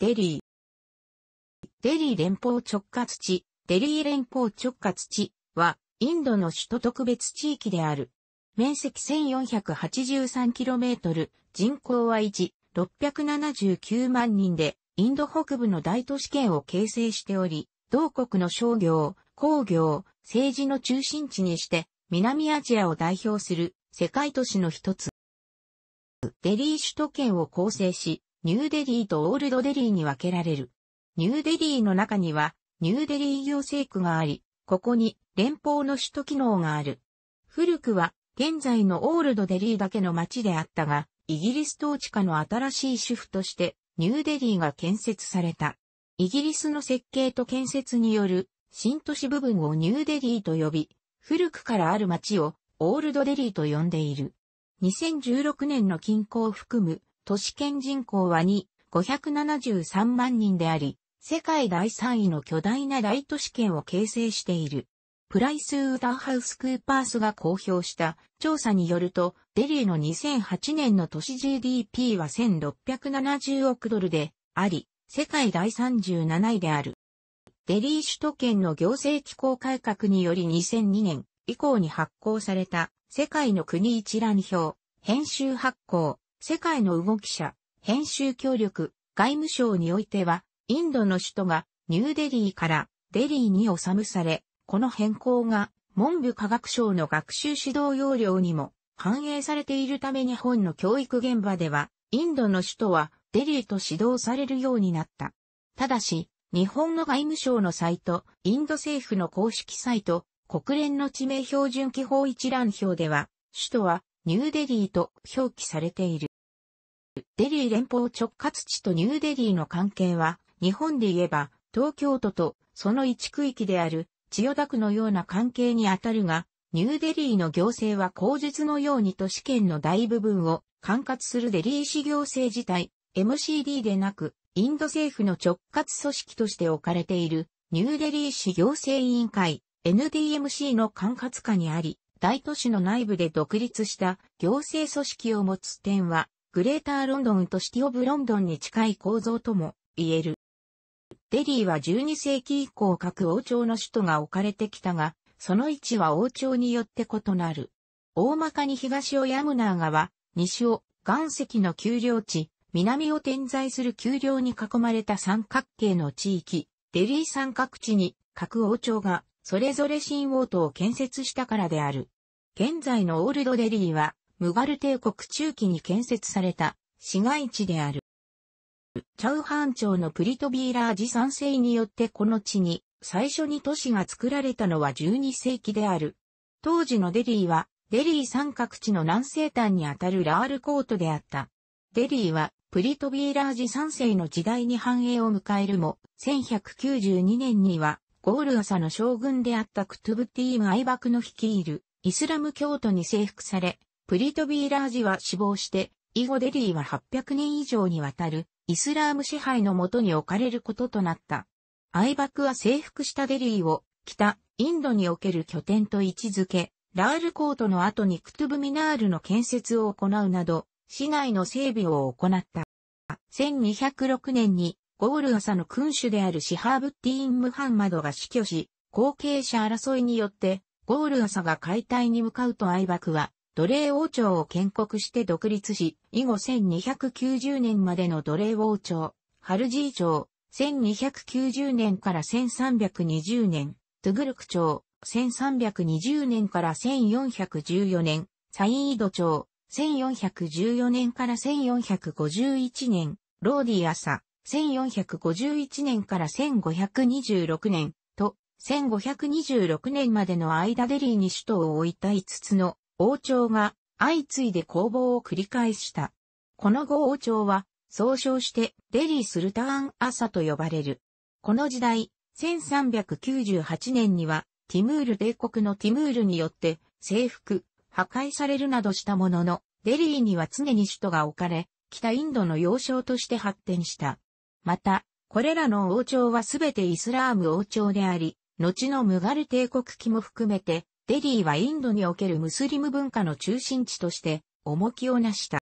デリー。デリー連邦直轄地、デリー連邦直轄地は、インドの首都特別地域である。面積 1483km、人口は1、679万人で、インド北部の大都市圏を形成しており、同国の商業、工業、政治の中心地にして、南アジアを代表する世界都市の一つ。デリー首都圏を構成し、ニューデリーとオールドデリーに分けられる。ニューデリーの中には、ニューデリー行政区があり、ここに連邦の首都機能がある。古くは、現在のオールドデリーだけの町であったが、イギリス統治下の新しい主婦として、ニューデリーが建設された。イギリスの設計と建設による新都市部分をニューデリーと呼び、古くからある町をオールドデリーと呼んでいる。2016年の近郊を含む都市圏人口は2、573万人であり、世界第3位の巨大な大都市圏を形成している。プライス・ウーターハウス・クーパースが公表した調査によると、デリーの2008年の都市 GDP は1670億ドルであり、世界第37位である。デリー首都圏の行政機構改革により2002年以降に発行された世界の国一覧表、編集発行、世界の動き者、編集協力、外務省においては、インドの首都がニューデリーからデリーに収むされ、この変更が文部科学省の学習指導要領にも反映されているため日本の教育現場では、インドの首都はデリーと指導されるようになった。ただし、日本の外務省のサイト、インド政府の公式サイト、国連の地名標準記法一覧表では、首都はニューデリーと表記されている。デリー連邦直轄地とニューデリーの関係は、日本で言えば、東京都とその一区域である千代田区のような関係にあたるが、ニューデリーの行政は口述のように都市圏の大部分を管轄するデリー市行政自体、MCD でなく、インド政府の直轄組織として置かれている、ニューデリー市行政委員会、NDMC の管轄下にあり、大都市の内部で独立した行政組織を持つ点は、グレーターロンドンとシティオブロンドンに近い構造とも言える。デリーは12世紀以降各王朝の首都が置かれてきたが、その位置は王朝によって異なる。大まかに東をヤムナー川、西を岩石の丘陵地、南を点在する丘陵に囲まれた三角形の地域、デリー三角地に各王朝がそれぞれ新王都を建設したからである。現在のオールドデリーはムガル帝国中期に建設された市街地である。チャウハン朝のプリトビーラージ3世によってこの地に最初に都市が作られたのは12世紀である。当時のデリーはデリー三角地の南西端にあたるラールコートであった。デリーはプリトビーラージ3世の時代に繁栄を迎えるも、1192年にはゴール朝の将軍であったクトゥブティーム・アイバクの率いるイスラム教徒に征服され、プリトビーラージは死亡して、以後デリーは800年以上にわたるイスラーム支配のもとに置かれることとなった。アイバクは征服したデリーを北インドにおける拠点と位置づけ、ラールコートの後にクトゥブミナールの建設を行うなど、市内の整備を行った。1206年にゴール朝の君主であるシハーブッティーン・ムハンマドが死去し、後継者争いによってゴール朝が解体に向かうとアイバクは奴隷王朝を建国して独立し、以後1290年までの奴隷王朝、ハルジー朝、1290年から1320年、トゥグルク朝、1320年から1414年、サイード朝、1414年から1451年、ローディアサ、1451年から1526年と、1526年までの間デリーに首都を置いた5つの王朝が相次いで攻防を繰り返した。この後王朝は、総称してデリー・スルターン・アサと呼ばれる。この時代、1398年には、ティムール帝国のティムールによって征服、破壊されるなどしたものの、デリーには常に首都が置かれ、北インドの要衝として発展した。また、これらの王朝はすべてイスラーム王朝であり、後のムガル帝国期も含めて、デリーはインドにおけるムスリム文化の中心地として重きをなした。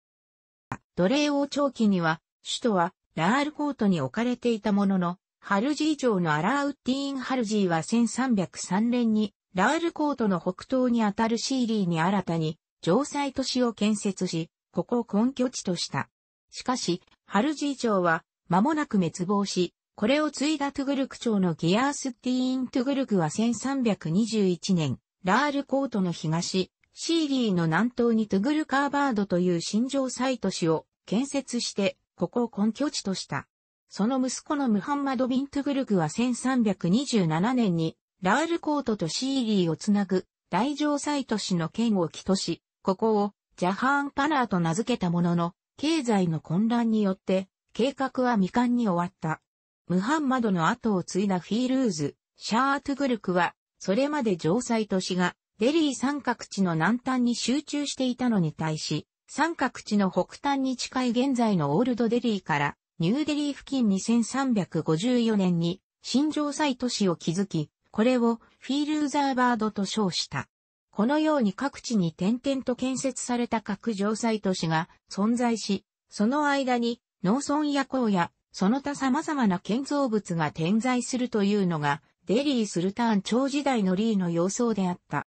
奴隷王朝期には、首都はラールコートに置かれていたものの、ハルジー城のアラーウッディーン・ハルジーは1303年に、ラールコートの北東にあたるシーリーに新たに、城塞都市を建設し、ここを根拠地とした。しかし、ハルジー城は、間もなく滅亡し、これを継いだトゥグルク朝のギアース・ティーン・トゥグルクは1321年、ラールコートの東、シーリーの南東にトゥグルカーバードという新城サイト市を建設して、ここを根拠地とした。その息子のムハンマド・ビントゥグルクは1327年に、ラールコートとシーリーをつなぐ、大城サイト市の県を起とし、ここをジャハーンパラーと名付けたものの、経済の混乱によって、計画は未完に終わった。ムハンマドの後を継いだフィールーズ、シャートゥグルクは、それまで城塞都市が、デリー三角地の南端に集中していたのに対し、三角地の北端に近い現在のオールドデリーから、ニューデリー付近2354年に、新城塞都市を築き、これをフィールザーバードと称した。このように各地に点々と建設された各城塞都市が存在し、その間に農村や荒野、その他様々な建造物が点在するというのがデリー・スルターン朝時代のリーの様相であった。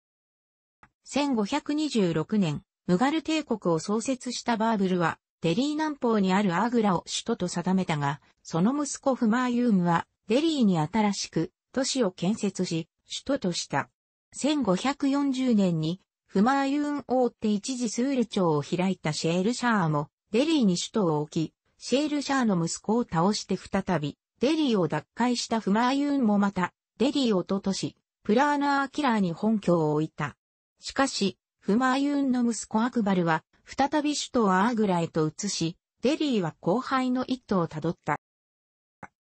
1526年、ムガル帝国を創設したバーブルは、デリー南方にあるアグラを首都と定めたが、その息子フマーユームは、デリーに新しく、都市を建設し、首都とした。1540年に、フマーユーン王って一時スール朝を開いたシェールシャーも、デリーに首都を置き、シェールシャーの息子を倒して再び、デリーを奪回したフマーユーンもまた、デリーをととし、プラーナー・アキラーに本拠を置いた。しかし、フマーユンの息子アクバルは、再び首都アーグラへと移し、デリーは後輩の一途をたどった。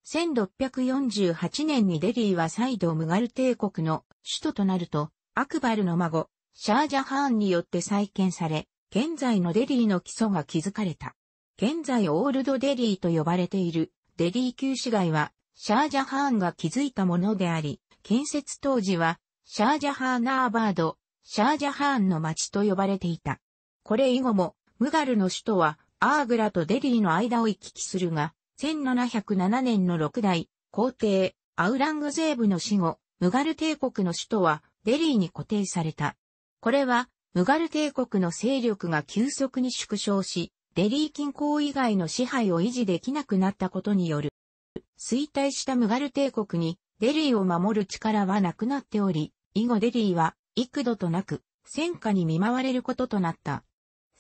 1648年にデリーは再度ムガル帝国の首都となると、アクバルの孫、シャージャハーンによって再建され、現在のデリーの基礎が築かれた。現在オールドデリーと呼ばれているデリー旧市街はシャージャハーンが築いたものであり、建設当時は、シャージャハーナーバード、シャージャハーンの町と呼ばれていた。これ以後も、ムガルの首都は、アーグラとデリーの間を行き来するが、1707年の6代、皇帝、アウラングゼーブの死後、ムガル帝国の首都は、デリーに固定された。これは、ムガル帝国の勢力が急速に縮小し、デリー近郊以外の支配を維持できなくなったことによる衰退したムガル帝国にデリーを守る力はなくなっており、以後デリーは幾度となく戦火に見舞われることとなった。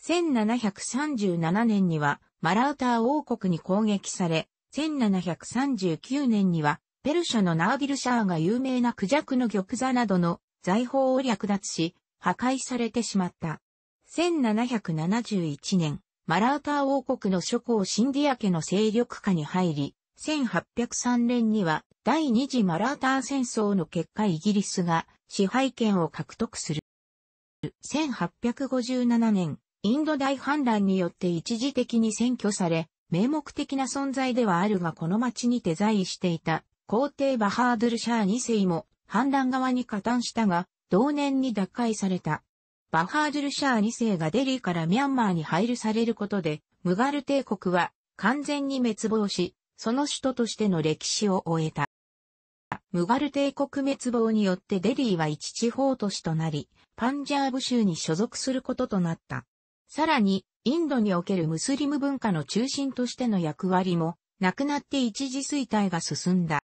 1737年にはマラウター王国に攻撃され、1739年にはペルシャのナービルシャーが有名なクジャクの玉座などの財宝を略奪し、破壊されてしまった。1771年、マラウター王国の諸侯シンディア家の勢力下に入り、1803年には第二次マラーター戦争の結果イギリスが支配権を獲得する。1857年、インド大反乱によって一時的に占拠され、名目的な存在ではあるがこの町に手在していた皇帝バハードルシャー2世も反乱側に加担したが、同年に打開された。バハードルシャー2世がデリーからミャンマーに配慮されることで、ムガル帝国は完全に滅亡し、その首都としての歴史を終えた。ムガル帝国滅亡によってデリーは一地方都市となり、パンジャーブ州に所属することとなった。さらに、インドにおけるムスリム文化の中心としての役割も、なくなって一時衰退が進んだ。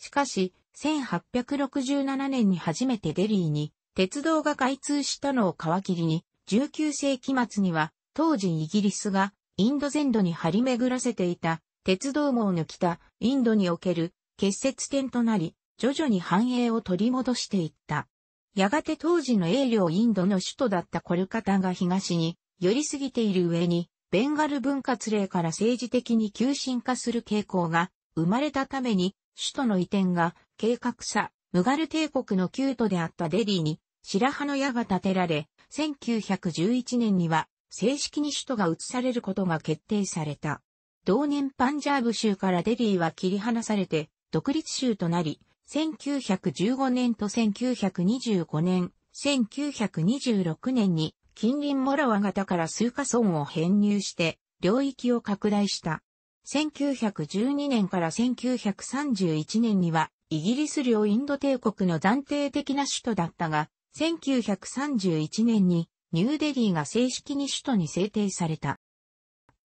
しかし、1867年に初めてデリーに鉄道が開通したのを皮切りに、19世紀末には当時イギリスがインド全土に張り巡らせていた鉄道網の北、インドにおける結節点となり、徐々に繁栄を取り戻していった。やがて当時の英領インドの首都だったコルカタが東に寄り過ぎている上に、ベンガル分割令から政治的に急進化する傾向が生まれたために、首都の移転が計画さ、ムガル帝国の旧都であったデリーに白羽の矢が建てられ、1911年には正式に首都が移されることが決定された。同年パンジャーブ州からデリーは切り離されて、独立州となり、1915年と1925年、1926年に近隣モラワ型から数カ村を編入して、領域を拡大した。1912年から1931年には、イギリス領インド帝国の暫定的な首都だったが、1931年にニューデリーが正式に首都に制定された。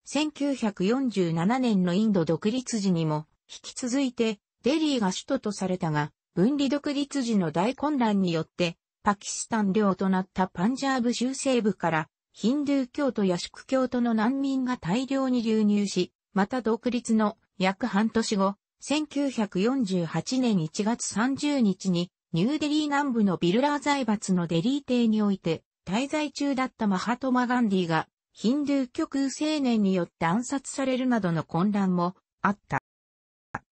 1947年のインド独立時にも、引き続いて、デリーが首都とされたが、分離独立時の大混乱によって、パキスタン領となったパンジャーブ州西部から、ヒンドゥー教徒や宿教徒の難民が大量に流入し、また独立の約半年後、1948年1月30日に、ニューデリー南部のビルラー財閥のデリー邸において、滞在中だったマハトマ・ガンディが、ヒンドゥー極右青年によって暗殺されるなどの混乱もあった。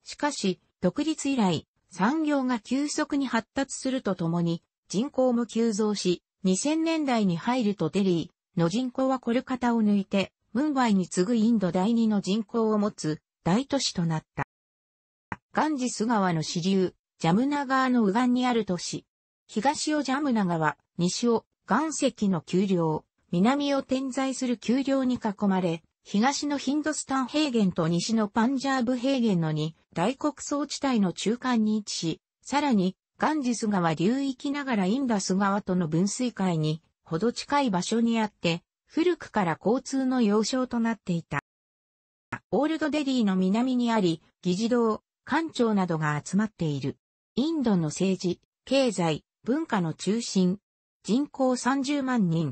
しかし、独立以来、産業が急速に発達するとともに、人口も急増し、2000年代に入るとデリーの人口はコルカタを抜いて、ムンバイに次ぐインド第二の人口を持つ大都市となった。ガンジス川の支流、ジャムナ川の右岸にある都市。東をジャムナ川、西を岩石の丘陵、南を点在する丘陵に囲まれ、東のヒンドスタン平原と西のパンジャーブ平原の2大穀倉地帯の中間に位置し、さらにガンジス川流域ながらインダス川との分水海にほど近い場所にあって、古くから交通の要衝となっていた。オールドデリーの南にあり、議事堂、官庁などが集まっている。インドの政治、経済、文化の中心、人口30万人。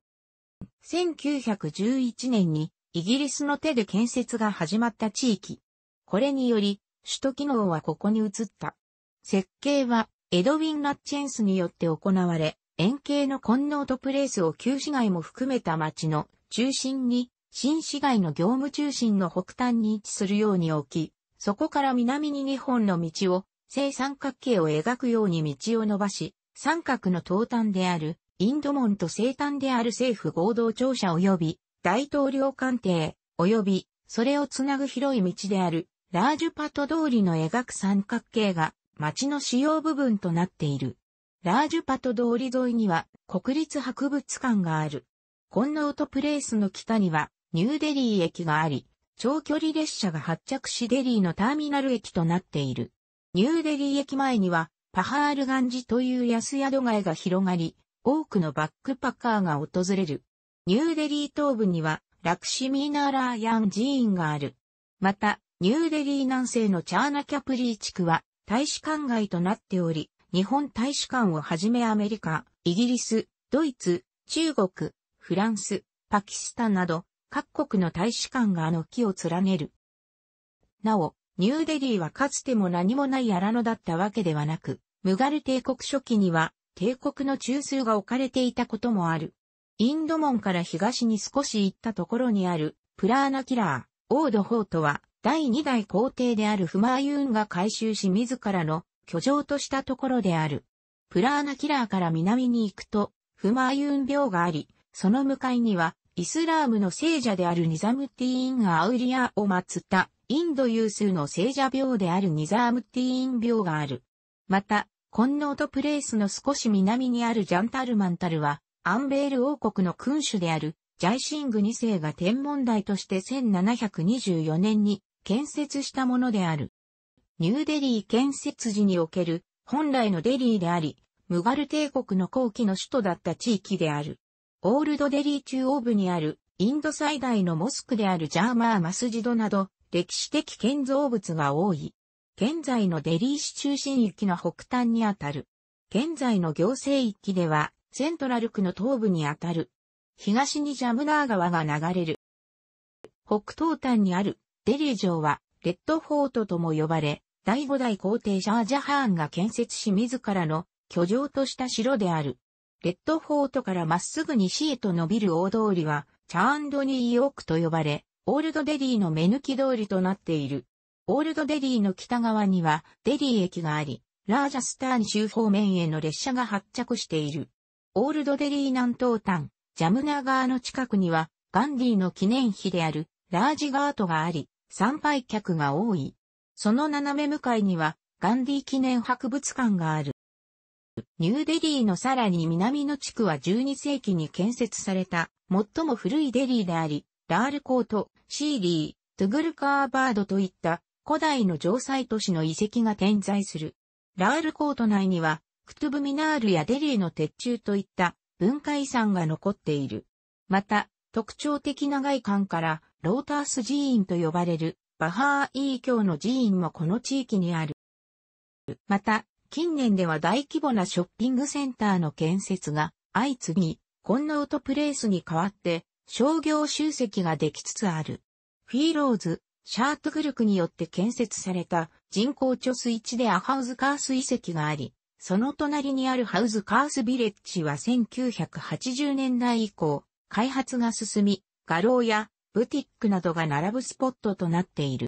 1911年にイギリスの手で建設が始まった地域。これにより、首都機能はここに移った。設計はエドウィン・ラッチェンスによって行われ、円形のコンノートプレイスを旧市街も含めた町の中心に、新市街の業務中心の北端に位置するように置き、そこから南に2本の道を、正三角形を描くように道を伸ばし、三角の東端であるインド門と生誕である政府合同庁舎及び大統領官邸及びそれをつなぐ広い道であるラージュパト通りの描く三角形が町の主要部分となっている。ラージュパト通り沿いには国立博物館がある。コンノートプレイスの北にはニューデリー駅があり、長距離列車が発着しデリーのターミナル駅となっている。ニューデリー駅前にはパハールガンジという安宿街が広がり、多くのバックパッカーが訪れる。ニューデリー東部にはラクシミーナーラーヤン寺院がある。また、ニューデリー南西のチャーナキャプリー地区は大使館街となっており、日本大使館をはじめアメリカ、イギリス、ドイツ、中国、フランス、パキスタンなど各国の大使館があの木を連ねる。なお、ニューデリーはかつても何もない荒野だったわけではなく、ムガル帝国初期には帝国の中枢が置かれていたこともある。インド門から東に少し行ったところにあるプラーナキラー、オードホートは第2代皇帝であるフマーユーンが改修し自らの居城としたところである。プラーナキラーから南に行くとフマーユーン廟があり、その向かいにはイスラームの聖者であるニザムティーンがアウリアを祀ったインド有数の聖者廟であるニザームティーン廟がある。また、コンノートプレイスの少し南にあるジャンタルマンタルは、アンベール王国の君主である、ジャイシング2世が天文台として1724年に建設したものである。ニューデリー建設時における本来のデリーであり、ムガル帝国の後期の首都だった地域である。オールドデリー中央部にあるインド最大のモスクであるジャーマーマスジドなど歴史的建造物が多い。現在のデリー市中心域の北端にあたる。現在の行政域では、セントラル区の東部にあたる。東にジャムナー川が流れる。北東端にあるデリー城は、レッドフォートとも呼ばれ、第五代皇帝シャージャハーンが建設し自らの居城とした城である。レッドフォートからまっすぐ西へと伸びる大通りは、チャーンドニーオークと呼ばれ、オールドデリーの目抜き通りとなっている。オールドデリーの北側にはデリー駅があり、ラージャスターン州方面への列車が発着している。オールドデリー南東端、ジャムナ川の近くには、ガンディの記念碑であるラージガートがあり、参拝客が多い。その斜め向かいには、ガンディ記念博物館がある。ニューデリーのさらに南の地区は12世紀に建設された、最も古いデリーであり、ラールコート、シーリー、トゥグルカーバードといった古代の城塞都市の遺跡が点在する。ラールコート内には、クトゥブミナールやデリーの鉄柱といった文化遺産が残っている。また、特徴的な外観から、ロータース寺院と呼ばれる、バハーイー教の寺院もこの地域にある。また、近年では大規模なショッピングセンターの建設が相次ぎ、コンノートプレイスに代わって商業集積ができつつある。フィーローズ、シャートグルクによって建設された人工貯水池でアハウズカース遺跡があり、その隣にあるハウズカースビレッジは1980年代以降、開発が進み、画廊やブティックなどが並ぶスポットとなっている。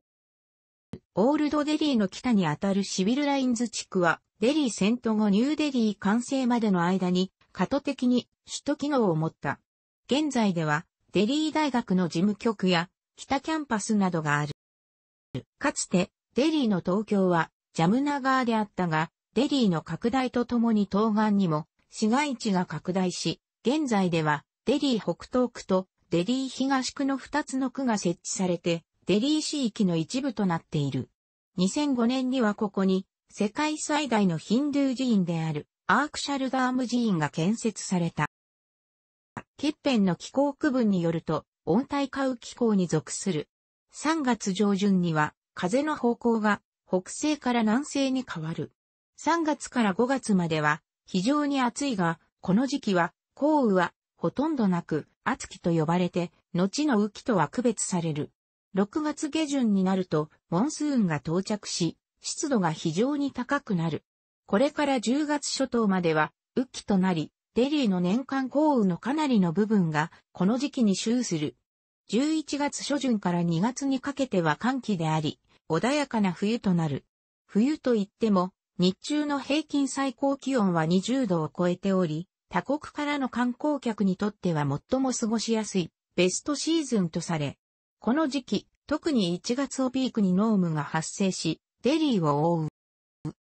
オールドデリーの北にあたるシビルラインズ地区は、デリー戦闘後ニューデリー完成までの間に、過渡的に首都機能を持った。現在では、デリー大学の事務局や北キャンパスなどがある。かつて、デリーの東京は、ジャムナガーであったが、デリーの拡大とともに東岸にも、市街地が拡大し、現在では、デリー北東区とデリー東区の2つの区が設置されて、デリー市域の一部となっている。2005年にはここに、世界最大のヒンドゥー寺院である、アークシャルダーム寺院が建設された。ケッの気候区分によると、温帯下雨気候に属する。3月上旬には風の方向が北西から南西に変わる。3月から5月までは非常に暑いが、この時期は降雨はほとんどなく暑気と呼ばれて、後の雨季とは区別される。6月下旬になるとモンスーンが到着し、湿度が非常に高くなる。これから10月初頭までは雨季となり、デリーの年間降雨のかなりの部分が、この時期に周する。11月初旬から2月にかけては寒気であり、穏やかな冬となる。冬といっても、日中の平均最高気温は20度を超えており、他国からの観光客にとっては最も過ごしやすい、ベストシーズンとされ、この時期、特に1月をピークに濃霧が発生し、デリーを覆う。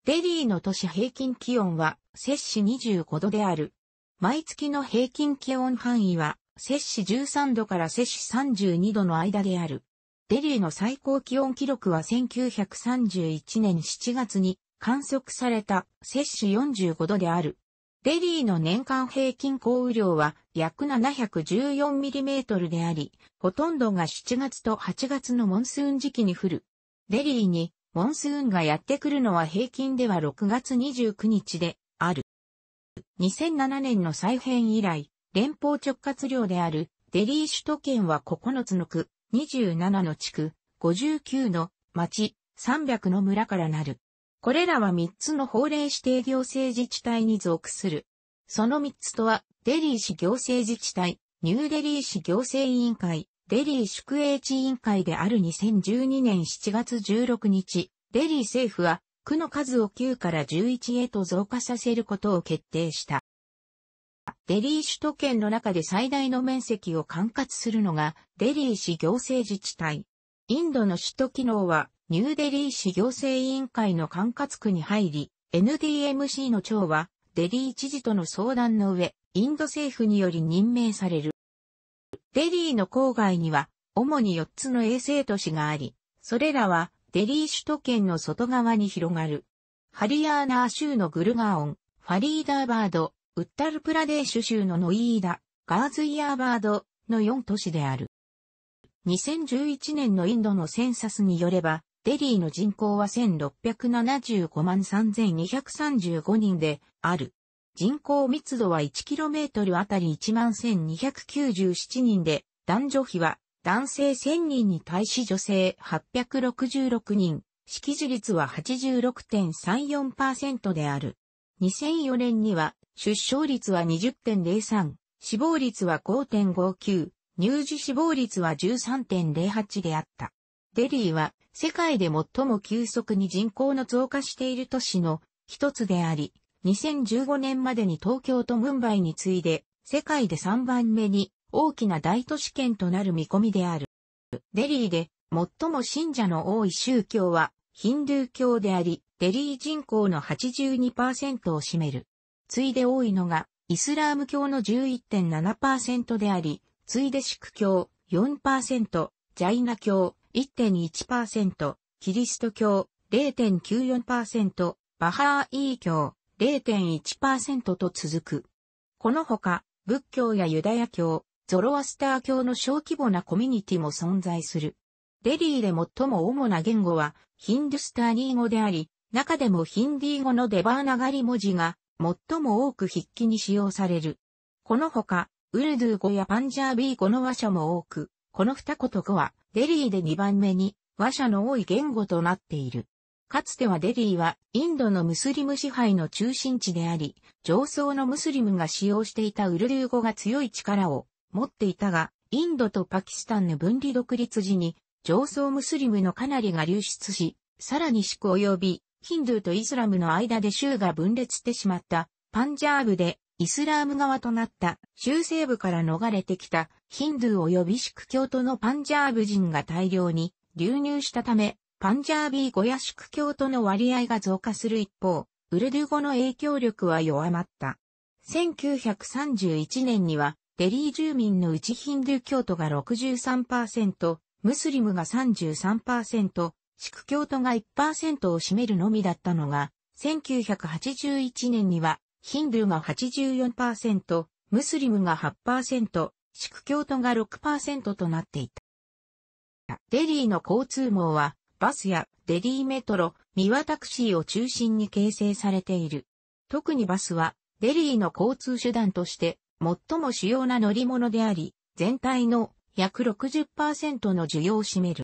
デリーの都市平均気温は、摂氏25度である。毎月の平均気温範囲は、摂氏13度から摂氏32度の間である。デリーの最高気温記録は1931年7月に観測された摂氏45度である。デリーの年間平均降雨量は約 714mm であり、ほとんどが7月と8月のモンスーン時期に降る。デリーにモンスーンがやってくるのは平均では6月29日である。2007年の再編以来、連邦直轄領であるデリー首都圏は9つの区、27の地区、59の町、300の村からなる。これらは3つの法令指定行政自治体に属する。その3つとは、デリー市行政自治体、ニューデリー市行政委員会、デリー宿営地委員会である2012年7月16日、デリー政府は区の数を9から11へと増加させることを決定した。デリー首都圏の中で最大の面積を管轄するのがデリー市行政自治体。インドの首都機能はニューデリー市行政委員会の管轄区に入り、NDMC の長はデリー知事との相談の上、インド政府により任命される。デリーの郊外には主に4つの衛星都市があり、それらはデリー首都圏の外側に広がる。ハリアーナー州のグルガオン、ファリーダーバード、ウッタルプラデーシュ州のノイーダ、ガーズイヤーバードの4都市である。2011年のインドのセンサスによれば、デリーの人口は1675万3235人である。人口密度は 1km あたり1万1297人で、男女比は男性1000人に対し女性866人、識字率は86.34%である。2004年には出生率は20.03、死亡率は5.59、乳児死亡率は13.08であった。デリーは世界で最も急速に人口の増加している都市の一つであり、2015年までに東京とムンバイに次いで世界で3番目に大きな大都市圏となる見込みである。デリーで最も信者の多い宗教はヒンドゥー教であり、デリー人口の82%を占める。次いで多いのがイスラーム教の11.7%であり、次いでシク教4%、ジャイナ教1.1%、キリスト教0.94%、バハーイー教0.1%と続く。このほか、仏教やユダヤ教、ゾロアスター教の小規模なコミュニティも存在する。デリーで最も主な言語はヒンドゥスターニー語であり、中でもヒンディー語のデバーナガリ文字が最も多く筆記に使用される。このほか、ウルドゥー語やパンジャービー語の話者も多く、この二言語はデリーで2番目に話者の多い言語となっている。かつてはデリーはインドのムスリム支配の中心地であり、上層のムスリムが使用していたウルドゥー語が強い力を持っていたが、インドとパキスタンの分離独立時に、上層ムスリムのかなりが流出し、さらに宿及び、ヒンドゥーとイスラムの間で州が分裂してしまったパンジャーブでイスラーム側となった州西部から逃れてきたヒンドゥー及びシク教徒のパンジャーブ人が大量に流入したため、パンジャービー語やシク教徒の割合が増加する一方、ウルドゥ語の影響力は弱まった。1931年にはデリー住民のうちヒンドゥー教徒が63%、ムスリムが33%、シク教徒が1%を占めるのみだったのが、1981年には、ヒンドゥーが84%、ムスリムが8%、シク教徒が6%となっていた。デリーの交通網は、バスやデリーメトロ、ミワタクシーを中心に形成されている。特にバスは、デリーの交通手段として、最も主要な乗り物であり、全体の約60%の需要を占める。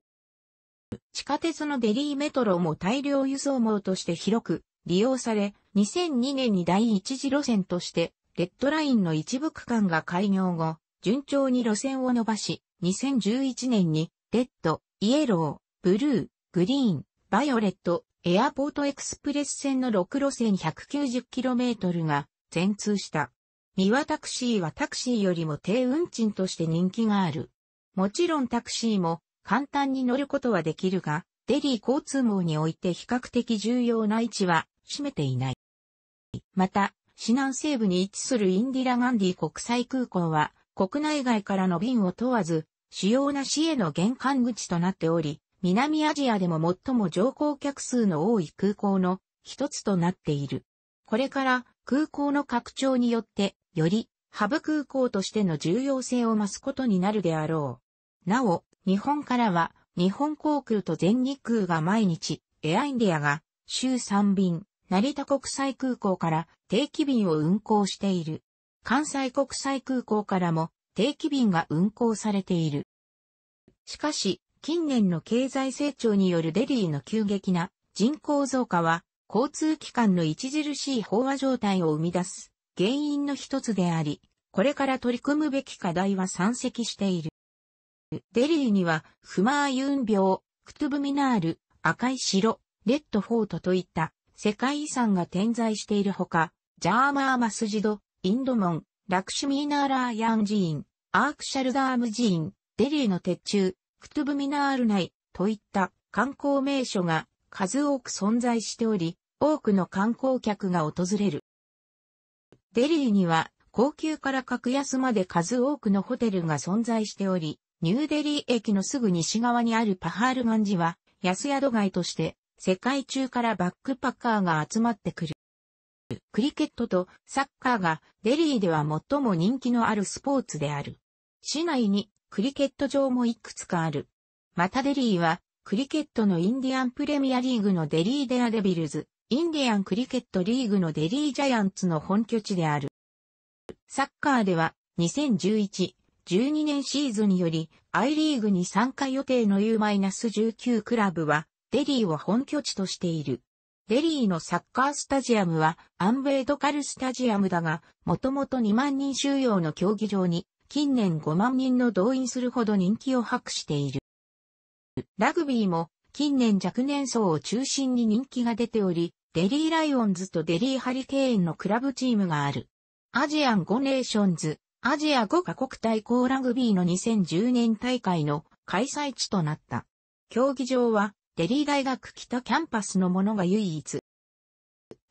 地下鉄のデリーメトロも大量輸送網として広く利用され、2002年に第一次路線として、レッドラインの一部区間が開業後、順調に路線を伸ばし、2011年に、レッド、イエロー、ブルー、グリーン、バイオレット、エアポートエクスプレス線の6路線 190km が全通した。輪タクシーはタクシーよりも低運賃として人気がある。もちろんタクシーも簡単に乗ることはできるが、デリー交通網において比較的重要な位置は占めていない。また、市南西部に位置するインディラガンディ国際空港は、国内外からの便を問わず、主要な市への玄関口となっており、南アジアでも最も乗降客数の多い空港の一つとなっている。これから空港の拡張によってより、ハブ空港としての重要性を増すことになるであろう。なお、日本からは、日本航空と全日空が毎日、エアインディアが、週3便、成田国際空港から定期便を運航している。関西国際空港からも定期便が運航されている。しかし、近年の経済成長によるデリーの急激な人口増加は、交通機関の著しい飽和状態を生み出す原因の一つであり、これから取り組むべき課題は山積している。デリーには、フマーユン病、クトゥブミナール、赤い城、レッドフォートといった世界遺産が点在しているほか、ジャーマーマスジド、インドモン、ラクシュミーナーラーヤン寺院、アークシャルダーム寺院、デリーの鉄柱、クトゥブミナール内といった観光名所が数多く存在しており、多くの観光客が訪れる。デリーには高級から格安まで数多くのホテルが存在しており、ニューデリー駅のすぐ西側にあるパハールガンジは安宿街として世界中からバックパッカーが集まってくる。クリケットとサッカーがデリーでは最も人気のあるスポーツである。市内にクリケット場もいくつかある。またデリーはクリケットのインディアンプレミアリーグのデリーデアデビルズ、インディアンクリケットリーグのデリージャイアンツの本拠地である。サッカーでは2011、12年シーズンより I リーグに参加予定の U-19 クラブはデリーを本拠地としている。デリーのサッカースタジアムはアンベイドカルスタジアムだが、もともと2万人収容の競技場に近年5万人の動員するほど人気を博している。ラグビーも近年若年層を中心に人気が出ており、デリーライオンズとデリーハリケーンのクラブチームがある。アジアン5ネーションズ、アジア5カ国対抗ラグビーの2010年大会の開催地となった。競技場は、デリー大学北キャンパスのものが唯一。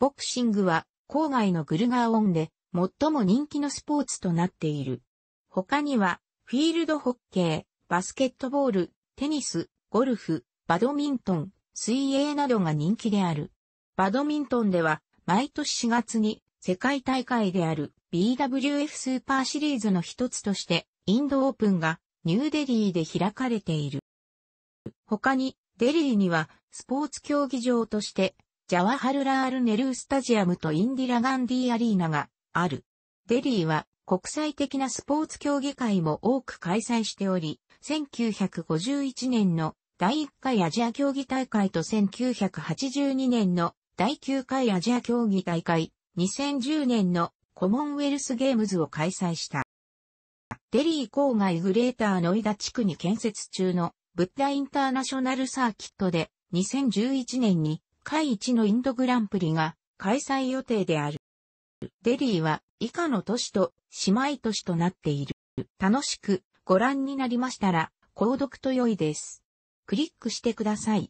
ボクシングは、郊外のグルガーオンで、最も人気のスポーツとなっている。他には、フィールドホッケー、バスケットボール、テニス、ゴルフ、バドミントン、水泳などが人気である。バドミントンでは、毎年4月に世界大会である BWF スーパーシリーズの一つとして、インドオープンがニューデリーで開かれている。他に、デリーにはスポーツ競技場として、ジャワハルラールネルースタジアムとインディラガンディアリーナがある。デリーは国際的なスポーツ競技会も多く開催しており、1951年の第1回アジア競技大会と1982年の第9回アジア競技大会2010年のコモンウェルスゲームズを開催した。デリー郊外グレーターノイダ地区に建設中のブッダインターナショナルサーキットで2011年に会一のインドグランプリが開催予定である。デリーは以下の都市と姉妹都市となっている。楽しくご覧になりましたら購読と良いです。クリックしてください。